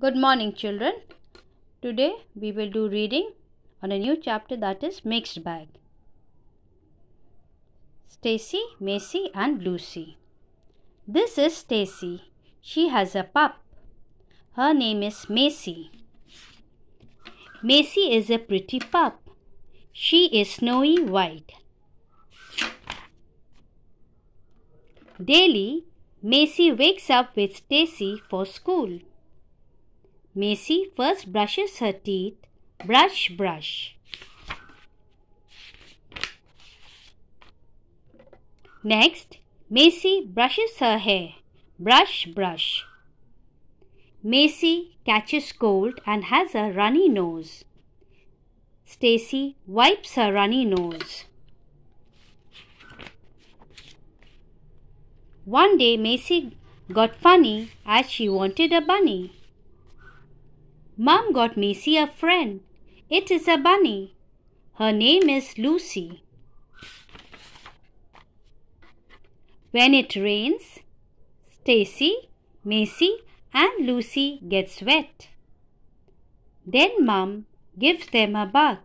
Good morning children. Today we will do reading on a new chapter that is mixed bag. Stacy, Macy and Lucy. This is Stacy. She has a pup. Her name is Macy. Macy is a pretty pup. She is snowy white. Daily, Macy wakes up with Stacy for school. Macy first brushes her teeth. Brush, brush. Next, Macy brushes her hair. Brush, brush. Macy catches cold and has a runny nose. Stacy wipes her runny nose. One day Macy got funny as she wanted a bunny. Mom got Macy a friend. It is a bunny. Her name is Lucy. When it rains, Stacy, Macy and Lucy gets wet. Then Mom gives them a bath.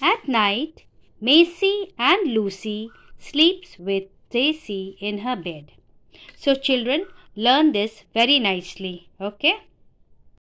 At night, Macy and Lucy sleeps with Stacy in her bed. So children, learn this very nicely okay